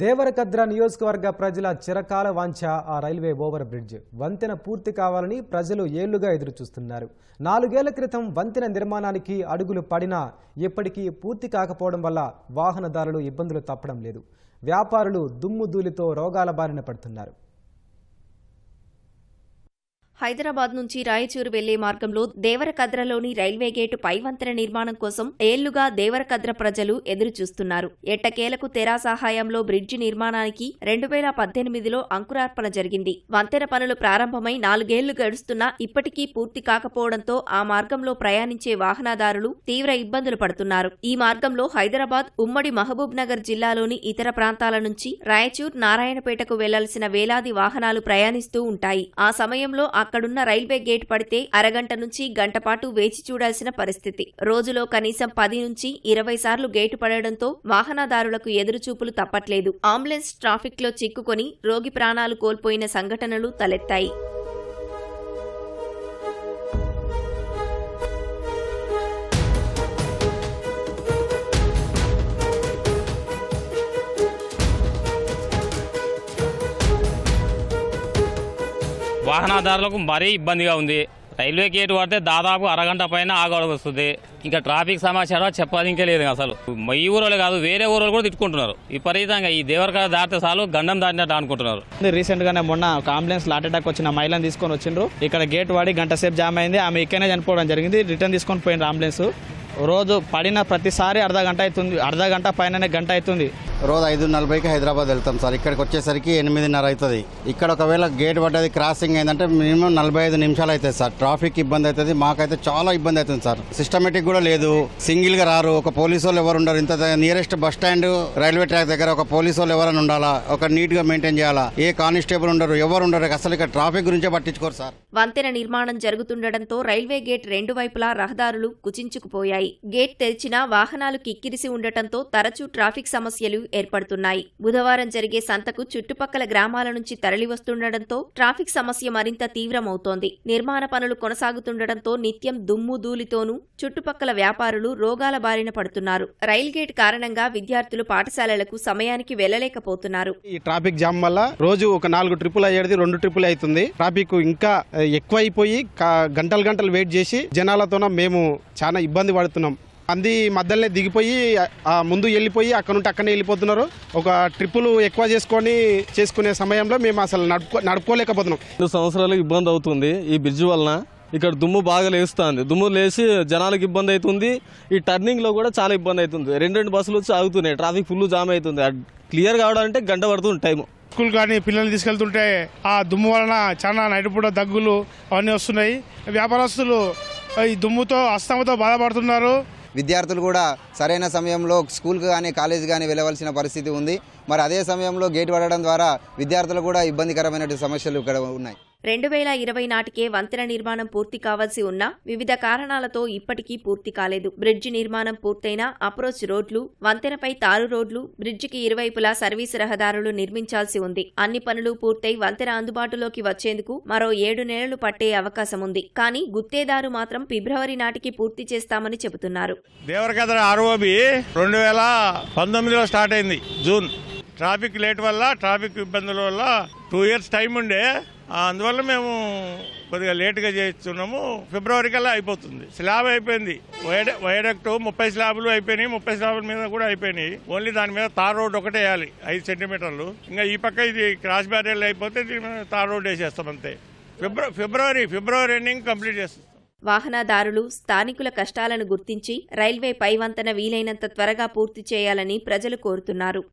దేవరకద్ర నియోజకవర్గ ప్రజల చిరకాల వాంఛ ఆ రైల్వే ఓవర్ బ్రిడ్జ్ వంతెన పూర్తి కావాలని ప్రజలు ఏళ్లుగా ఎదురుచూస్తున్నారు నాలుగేళ్ల క్రితం వంతెన నిర్మాణానికి అడుగులు పడినా ఇప్పటికీ పూర్తి కాకపోవడం వల్ల వాహనదారులు ఇబ్బందులు తప్పడం లేదు వ్యాపారులు దుమ్ము రోగాల బారిన పడుతున్నారు హైదరాబాద్ నుంచి రాయచూరు వెళ్లే మార్గంలో దేవరకద్రలోని రైల్వే గేటు పైవంతెన నిర్మాణం కోసం ఏళ్లుగా దేవరకద్ర ప్రజలు ఎదురుచూస్తున్నారు ఎట్టకేలకు తెరా సహాయంలో బ్రిడ్జి నిర్మాణానికి రెండు వేల పద్దెనిమిదిలో అంకురార్పణ జరిగింది వంతెన పనులు ప్రారంభమై నాలుగేళ్లు గడుస్తున్నా ఇప్పటికీ పూర్తి కాకపోవడంతో ఆ మార్గంలో ప్రయాణించే వాహనదారులు తీవ్ర ఇబ్బందులు పడుతున్నారు ఈ మార్గంలో హైదరాబాద్ ఉమ్మడి మహబూబ్ నగర్ జిల్లాలోని ఇతర ప్రాంతాల నుంచి రాయచూర్ నారాయణపేటకు వెళ్లాల్సిన వేలాది వాహనాలు ప్రయాణిస్తూ ఉంటాయి ఆ సమయంలో అక్కడున్న రైల్వే గేట్ పడితే అరగంట నుంచి గంటపాటు వేచి చూడాల్సిన పరిస్థితి రోజులో కనీసం పది నుంచి ఇరవై సార్లు గేటు పడడంతో వాహనదారులకు ఎదురుచూపులు తప్పట్లేదు అంబులెన్స్ ట్రాఫిక్లో చిక్కుకొని రోగి ప్రాణాలు కోల్పోయిన సంఘటనలు తలెత్తాయి వాహనదారులకు మరీ ఇబ్బందిగా ఉంది రైల్వే గేట్ పడితే దాదాపు అరగంట పైన వస్తుంది ఇంకా ట్రాఫిక్ సమాచారం చెప్పాలి ఇంకే లేదు అసలు ఈ ఊరు కాదు వేరే ఊరు కూడా తిట్టుకుంటున్నారు విపరీతంగా ఈ దేవరకాయ దాటితే చాలు గండం దాటినట్టు అనుకుంటున్నారు రీసెంట్ గానే మొన్న ఒక అంబులెన్స్ లాట్ అటాక్ వచ్చిన మహిళను తీసుకొని వచ్చిండ్రు ఇక్కడ గేట్ వాడి గంట సేపు జామ్ అయింది ఆమె ఇక్కడనే చనిపోవడం జరిగింది రిటర్న్ తీసుకొని పోయిన అంబులెన్స్ రోజు పడిన ప్రతిసారి అర్ధ గంట అవుతుంది అర్ధ గంట పైననే గంట అవుతుంది రోజు ఐదు నలభైకి హైదరాబాద్ వెళ్తాం సార్ ఇక్కడికి వచ్చేసరికి ఎనిమిదిన్నర అవుతుంది ఇక్కడ ఒకవేళ గేట్ పడ్డది క్రాసింగ్ అయిందంటే మినిమం నలభై ఐదు నిమిషాలు అవుతాయి సార్ ట్రాఫిక్ ఇబ్బంది అవుతుంది మాకైతే చాలా ఇబ్బంది అవుతుంది సార్ సిస్టమేటిక్ కూడా లేదు సింగిల్గా రారు ఒక పోలీసు వాళ్ళు ఎవరు ఉండరు ఇంత nearest bus stand railway track దగ్గర ఒక పోలీసు వాళ్ళు ఎవరైనా ఉండాలా ఒక నీట్గా మెయింటైన్ చేయాలా ఏ కానిస్టేబుల్ ఉండరు ఎవరు ఉండరు అసలు ఇక్కడ ట్రాఫిక్ గురించే పట్టించుకోరు సార్ వంతెన నిర్మాణం జరుగుతుండటంతో రైల్వే గేట్ రెండు వైపులా రహదారులు కుచించుకుపోయాయి గేట్ తెరిచినా వాహనాలు కిక్కిరిసి ఉండటంతో తరచూ ట్రాఫిక్ సమస్యలు ఏర్పడుతున్నాయి బుధవారం జరిగే సంతకు చుట్టుపక్కల గ్రామాల నుంచి తరలివస్తుండటంతో ట్రాఫిక్ సమస్య మరింత తీవ్రమవుతోంది నిర్మాణ పనులు కొనసాగుతుండటంతో నిత్యం దుమ్ము ధూళితోనూ చుట్టుపక్కల వ్యాపారులు రోగాల బారిన పడుతున్నారు రైల్ గేట్ కారణంగా విద్యార్థులు పాఠశాలలకు సమయానికి వెళ్లలేకపోతున్నారు ఈ ట్రాఫిక్ జామ్ వల్ల రోజు ఒక నాలుగు ట్రిపుల్ అయ్యేది రెండు ట్రిపుల్ అవుతుంది ట్రాఫిక్ ఇంకా ఎక్కువైపోయి గంటలు గంటలు వెయిట్ చేసి జనాలతోన మేము చాలా ఇబ్బంది పడుతున్నాం అంది మధ్యలోనే దిగిపోయి ముందు వెళ్ళిపోయి అక్కడ నుండి అక్కడనే వెళ్ళిపోతున్నారు ఒక ట్రిప్పులు ఎక్కువ చేసుకొని చేసుకునే సమయంలో మేము అసలు నడుపు నడుపుకోలేకపోతున్నాం రెండు సంవత్సరాలు ఇబ్బంది అవుతుంది ఈ బ్రిడ్జ్ వలన ఇక్కడ దుమ్ము బాగా లేస్తుంది దుమ్ము లేచి జనాలకు ఇబ్బంది అవుతుంది ఈ టర్నింగ్లో కూడా చాలా ఇబ్బంది అవుతుంది రెండు రెండు బస్సులు వచ్చి ఆగుతున్నాయి ట్రాఫిక్ ఫుల్ జామ్ అవుతుంది క్లియర్ కావడానికి గంట పడుతుంది టైం స్కూల్ కానీ పిల్లల్ని తీసుకెళ్తుంటే ఆ దుమ్ము వలన చాలా నైటిపూట దగ్గులు అవన్నీ వస్తున్నాయి వ్యాపారస్తులు ఈ దుమ్ముతో అస్తమతో బాధపడుతున్నారు విద్యార్థులు కూడా సరైన సమయంలో స్కూల్కి కానీ కాలేజ్ కానీ వెళ్ళవలసిన పరిస్థితి ఉంది మరి అదే సమయంలో గేట్ పడడం ద్వారా విద్యార్థులు కూడా ఇబ్బందికరమైనటువంటి సమస్యలు ఇక్కడ ఉన్నాయి రెండు వేల ఇరవై నాటికే వంతెన నిర్మాణం పూర్తి కావాల్సి ఉన్నా వివిధ కారణాలతో ఇప్పటికీ పూర్తి కాలేదు బ్రిడ్జి నిర్మాణం పూర్తయినా అప్రోచ్ రోడ్లు వంతెనపై తారు రోడ్లు బ్రిడ్జికి ఇరువైపులా సర్వీసు రహదారులు నిర్మించాల్సి ఉంది అన్ని పనులు పూర్తయి వంతెన అందుబాటులోకి వచ్చేందుకు మరో ఏడు నెలలు పట్టే అవకాశం ఉంది కానీ గుత్తేదారు మాత్రం ఫిబ్రవరి నాటికి పూర్తి చేస్తామని చెబుతున్నారు రెండు వేల పంతొమ్మిదిలో స్టార్ట్ అయింది జూన్ ట్రాఫిక్ లేట్ వల్ల ట్రాఫిక్ ఇబ్బందుల వల్ల టూ ఇయర్స్ టైం ఉండే అందువల్ల మేము కొద్దిగా లేటుగా చేస్తున్నాము ఫిబ్రవరి కల్లా అయిపోతుంది స్లాబ్ అయిపోయింది వైడక్ట్ ముప్పై స్లాబులు అయిపోయినాయి ముప్పై స్లాబ్ల మీద కూడా అయిపోయినాయి ఓన్లీ దాని మీద తార్ రోడ్ ఒకటే వేయాలి ఐదు సెంటీమీటర్లు ఇంకా ఈ పక్క ఇది క్రాస్ బ్యారియర్లు అయిపోతే దీని మీద తార్ రోడ్ వేసేస్తాం అంతే ఫిబ్రవరి ఫిబ్రవరి ఫిబ్రవరి ఎండింగ్ కంప్లీట్ చేస్తాం వాహనదారులు స్థానికుల కష్టాలను గుర్తించి రైల్వే పైవంతన వీలైనంత త్వరగా పూర్తి చేయాలని ప్రజలు కోరుతున్నారు